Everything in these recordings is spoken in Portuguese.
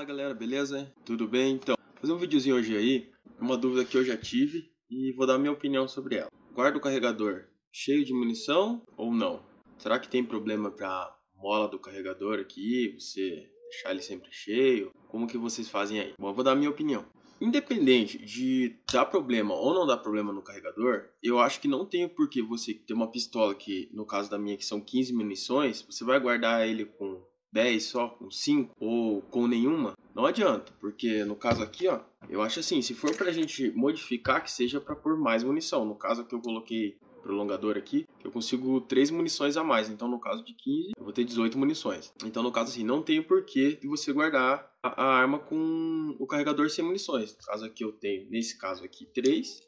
Fala galera, beleza? Tudo bem? Então, vou fazer um videozinho hoje aí, uma dúvida que eu já tive e vou dar minha opinião sobre ela. Guarda o carregador cheio de munição ou não? Será que tem problema para mola do carregador aqui, você deixar ele sempre cheio? Como que vocês fazem aí? Bom, eu vou dar minha opinião. Independente de dar problema ou não dar problema no carregador, eu acho que não tem por que você ter uma pistola que, no caso da minha, que são 15 munições, você vai guardar ele com 10 só, com 5 ou com nenhuma, não adianta, porque no caso aqui, ó, eu acho assim, se for pra gente modificar, que seja para pôr mais munição. No caso aqui eu coloquei prolongador aqui, eu consigo 3 munições a mais. Então, no caso de 15, eu vou ter 18 munições. Então, no caso assim, não tem porquê de você guardar a, a arma com o carregador sem munições. No caso aqui eu tenho, nesse caso aqui, 3.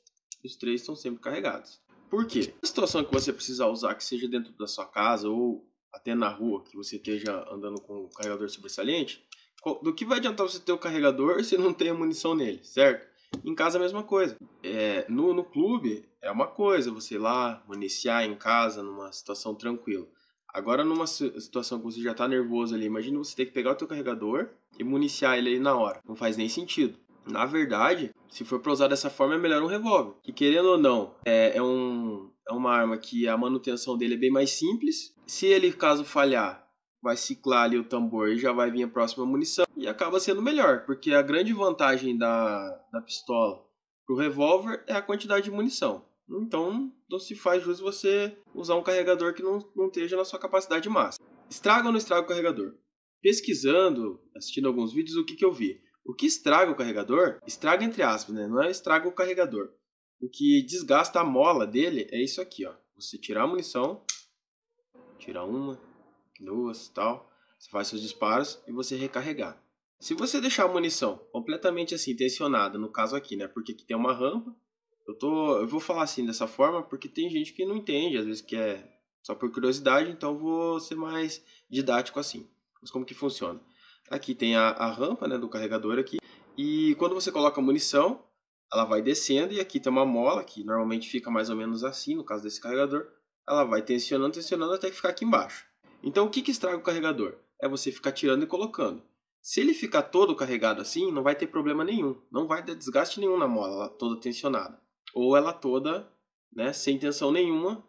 Os três estão sempre carregados. Por quê? A situação que você precisar usar, que seja dentro da sua casa ou até na rua, que você esteja andando com o carregador sobressaliente, do que vai adiantar você ter o carregador se não tem a munição nele, certo? Em casa é a mesma coisa. É, no, no clube é uma coisa você ir lá municiar em casa numa situação tranquila. Agora numa situação que você já está nervoso ali, imagina você ter que pegar o teu carregador e municiar ele ali na hora. Não faz nem sentido. Na verdade, se for para usar dessa forma, é melhor um revólver. Que querendo ou não, é, é um, é uma arma que a manutenção dele é bem mais simples. Se ele, caso falhar, vai ciclar ali o tambor e já vai vir a próxima munição. E acaba sendo melhor, porque a grande vantagem da, da pistola para o revólver é a quantidade de munição. Então, não se faz jus você usar um carregador que não, não esteja na sua capacidade máxima. Estraga ou não estraga o carregador? Pesquisando, assistindo alguns vídeos, o que, que eu vi? O que estraga o carregador? Estraga entre aspas, né? Não é estraga o carregador. O que desgasta a mola dele é isso aqui, ó. Você tirar a munição, tirar uma, duas, tal. Você faz seus disparos e você recarregar. Se você deixar a munição completamente assim, tensionada, no caso aqui, né? Porque aqui tem uma rampa. Eu, tô, eu vou falar assim dessa forma porque tem gente que não entende, às vezes que é só por curiosidade, então vou ser mais didático assim. Mas como que funciona? Aqui tem a, a rampa né, do carregador aqui. E quando você coloca a munição, ela vai descendo e aqui tem uma mola que normalmente fica mais ou menos assim, no caso desse carregador, ela vai tensionando, tensionando até ficar aqui embaixo. Então o que, que estraga o carregador? É você ficar tirando e colocando. Se ele ficar todo carregado assim, não vai ter problema nenhum, não vai ter desgaste nenhum na mola, ela toda tensionada. Ou ela toda, né, sem tensão nenhuma,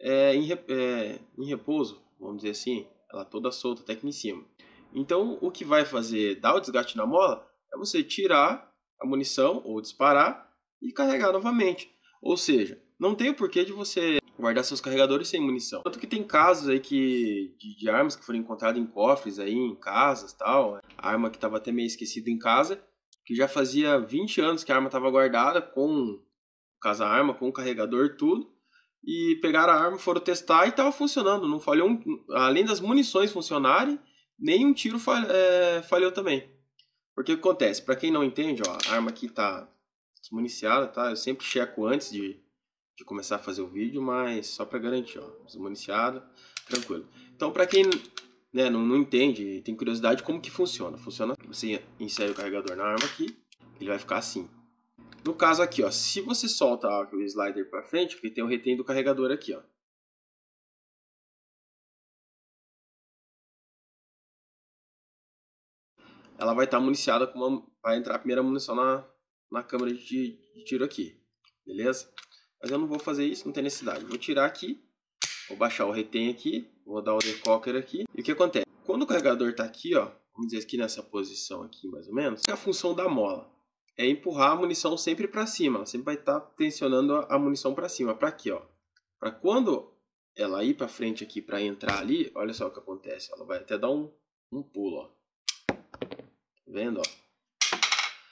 é, em, é, em repouso, vamos dizer assim, ela toda solta até aqui em cima. Então o que vai fazer dar o desgaste na mola é você tirar a munição ou disparar e carregar novamente. Ou seja, não tem o porquê de você guardar seus carregadores sem munição. Tanto que tem casos aí que de, de armas que foram encontradas em cofres aí, em casas, tal, né? a arma que estava até meio esquecida em casa, que já fazia 20 anos que a arma estava guardada com casa-arma, com carregador, tudo. E pegaram a arma, foram testar e estava funcionando. Não falhou, um, além das munições funcionarem, nenhum tiro é, falhou também. Porque o que acontece? Para quem não entende, ó, a arma aqui tá desmuniciada, tá? Eu sempre checo antes de, de começar a fazer o vídeo, mas só para garantir, ó, desmuniciada, tranquilo. Então, para quem né, não, não entende, tem curiosidade como que funciona. Funciona, você insere o carregador na arma aqui, ele vai ficar assim. No caso aqui, ó, se você solta ó, o slider para frente, porque tem o retém do carregador aqui, ó. ela vai estar tá municiada com uma. Vai entrar a primeira munição na, na câmera de, de tiro aqui. Beleza? Mas eu não vou fazer isso, não tem necessidade. Vou tirar aqui, vou baixar o retém aqui, vou dar o decocker aqui. E o que acontece? Quando o carregador está aqui, ó, vamos dizer aqui nessa posição aqui mais ou menos, é a função da mola. É empurrar a munição sempre para cima, sempre vai estar tá tensionando a munição para cima, para aqui, ó. Para quando ela ir para frente aqui para entrar ali, olha só o que acontece, ela vai até dar um, um pulo, ó vendo, ó.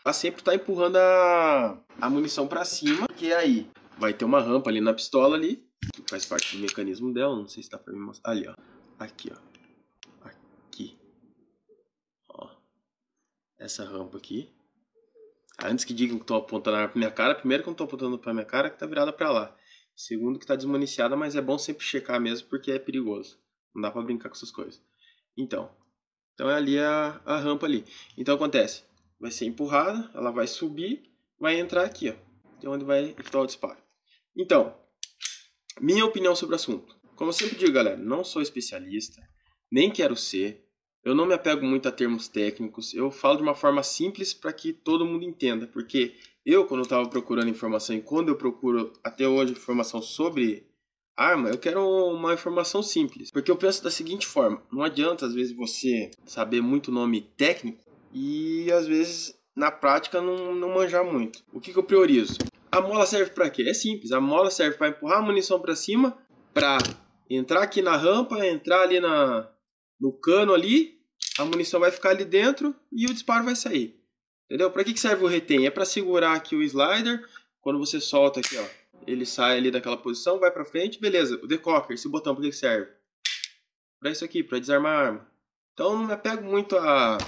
Ela sempre tá empurrando a, a munição para cima, que aí vai ter uma rampa ali na pistola ali, que faz parte do mecanismo dela, não sei se dá pra me mostrar. Ali, ó. Aqui, ó. Aqui. Ó. Essa rampa aqui. Antes que digam que tô apontando a arma pra minha cara, primeiro que eu não tô apontando pra minha cara, é que tá virada pra lá. Segundo que tá desmaniciada, mas é bom sempre checar mesmo, porque é perigoso. Não dá pra brincar com essas coisas. Então, então é ali a, a rampa ali. Então acontece, vai ser empurrada, ela vai subir, vai entrar aqui, ó, de onde vai efetuar o disparo. Então, minha opinião sobre o assunto. Como eu sempre digo, galera, não sou especialista, nem quero ser. Eu não me apego muito a termos técnicos. Eu falo de uma forma simples para que todo mundo entenda, porque eu quando estava procurando informação e quando eu procuro até hoje informação sobre arma, eu quero uma informação simples. Porque eu penso da seguinte forma: não adianta, às vezes, você saber muito nome técnico e, às vezes, na prática, não, não manjar muito. O que, que eu priorizo? A mola serve para quê? É simples: a mola serve para empurrar a munição para cima, para entrar aqui na rampa, entrar ali na, no cano ali, a munição vai ficar ali dentro e o disparo vai sair. Entendeu? Para que, que serve o retém? É para segurar aqui o slider. Quando você solta aqui, ó, ele sai ali daquela posição, vai pra frente, beleza. O decocker, esse botão, pra que serve? Pra isso aqui, pra desarmar a arma. Então não me apego muito a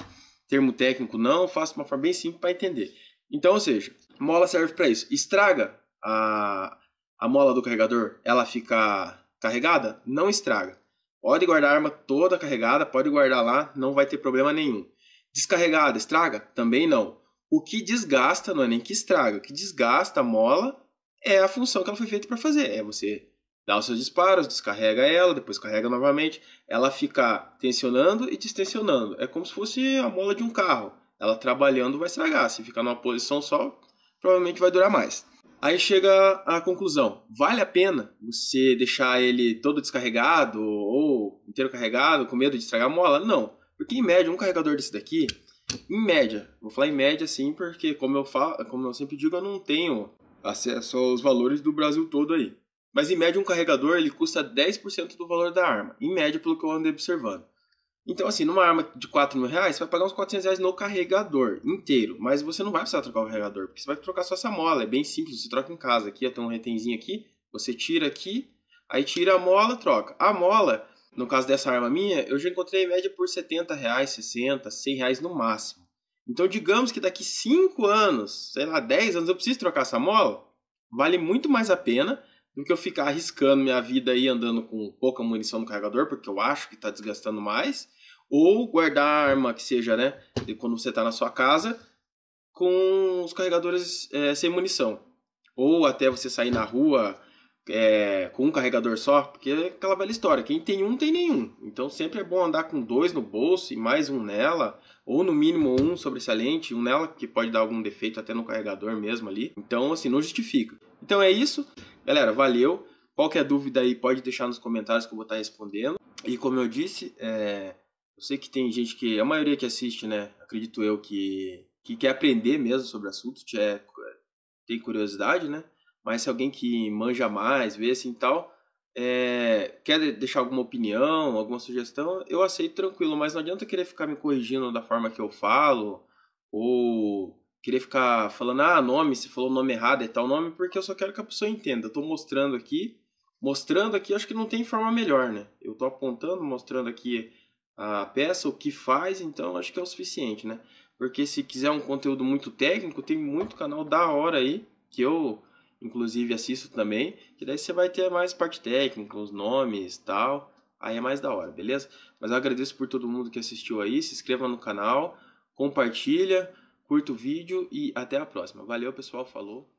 termo técnico, não. Faço de uma forma bem simples para entender. Então, ou seja, mola serve para isso. Estraga a, a mola do carregador, ela fica carregada? Não estraga. Pode guardar a arma toda carregada, pode guardar lá, não vai ter problema nenhum. Descarregada, estraga? Também não. O que desgasta, não é nem que estraga, o que desgasta a mola é a função que ela foi feita para fazer. É você dá os seus disparos, descarrega ela, depois carrega novamente. Ela fica tensionando e distensionando. É como se fosse a mola de um carro. Ela trabalhando vai estragar. Se ficar numa posição só, provavelmente vai durar mais. Aí chega a conclusão: vale a pena você deixar ele todo descarregado ou inteiro carregado com medo de estragar a mola? Não, porque em média um carregador desse daqui, em média, vou falar em média assim, porque como eu falo, como eu sempre digo, eu não tenho acesso aos valores do Brasil todo aí. Mas em média um carregador ele custa 10% do valor da arma, em média pelo que eu andei observando. Então assim, numa arma de 4 mil reais, você vai pagar uns 400 reais no carregador inteiro, mas você não vai precisar trocar o carregador, porque você vai trocar só essa mola, é bem simples, você troca em casa, aqui tem um retenzinho aqui, você tira aqui, aí tira a mola, troca. A mola, no caso dessa arma minha, eu já encontrei em média por 70 reais, 60, 100 reais no máximo. Então, digamos que daqui 5 anos, sei lá, 10 anos, eu preciso trocar essa mola, vale muito mais a pena do que eu ficar arriscando minha vida aí andando com pouca munição no carregador, porque eu acho que está desgastando mais, ou guardar a arma que seja, né, quando você está na sua casa, com os carregadores é, sem munição. Ou até você sair na rua é, com um carregador só, porque é aquela velha história, quem tem um tem nenhum. Então sempre é bom andar com dois no bolso e mais um nela, ou no mínimo um sobressalente, um nela que pode dar algum defeito até no carregador mesmo ali. Então assim, não justifica. Então é isso. Galera, valeu. Qualquer é dúvida aí pode deixar nos comentários que eu vou estar respondendo. E como eu disse, é... eu sei que tem gente que, a maioria que assiste, né, acredito eu, que, que quer aprender mesmo sobre assuntos, é... tem curiosidade, né? mas se alguém que manja mais, vê assim tal, é, quer deixar alguma opinião, alguma sugestão, eu aceito tranquilo, mas não adianta querer ficar me corrigindo da forma que eu falo, ou querer ficar falando, ah, nome, se falou nome errado é tal nome, porque eu só quero que a pessoa entenda. Eu mostrando aqui, mostrando aqui, acho que não tem forma melhor, né? Eu estou apontando, mostrando aqui a peça, o que faz, então acho que é o suficiente, né? Porque se quiser um conteúdo muito técnico, tem muito canal da hora aí, que eu inclusive assisto também, que daí você vai ter mais parte técnica, os nomes tal. Aí é mais da hora, beleza? Mas eu agradeço por todo mundo que assistiu aí, se inscreva no canal, compartilha, curta o vídeo e até a próxima. Valeu, pessoal, falou.